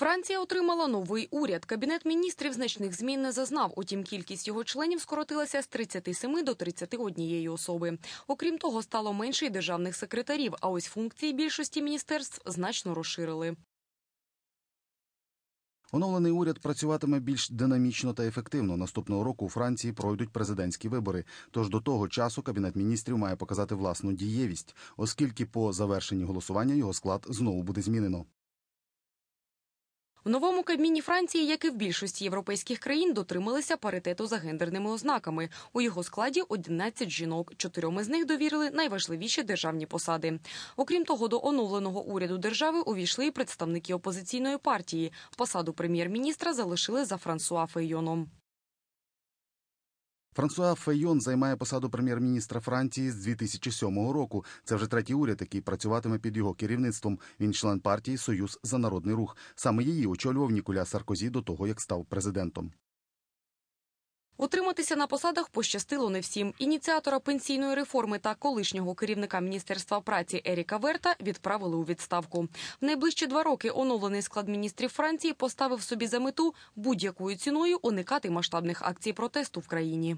Франція отримала новий уряд. Кабінет міністрів значних змін не зазнав. Утім, кількість його членів скоротилася з 37 до 31 особи. Окрім того, стало менше й державних секретарів. А ось функції більшості міністерств значно розширили. Оновлений уряд працюватиме більш динамічно та ефективно. Наступного року у Франції пройдуть президентські вибори. Тож до того часу кабінет міністрів має показати власну дієвість, оскільки по завершенні голосування його склад знову буде змінено. В новому Кабміні Франції, як і в більшості європейських країн, дотрималися паритету за гендерними ознаками. У його складі 11 жінок. Чотирьом із них довірили найважливіші державні посади. Окрім того, до оновленого уряду держави увійшли і представники опозиційної партії. Посаду прем'єр-міністра залишили за Франсуа Фейоном. Франсуа Фейон займає посаду прем'єр-міністра Франції з 2007 року. Це вже третій уряд, який працюватиме під його керівництвом. Він член партії Союз за народний рух. Саме її очолював Ніколя Саркозі до того, як став президентом. Утриматися на посадах пощастило не всім. Ініціатора пенсійної реформи та колишнього керівника міністерства праці Еріка Верта відправили у відставку. В найближчі два роки оновлений склад міністрів Франції поставив собі за мету будь-якою ціною уникати масштабних акцій протесту в країні.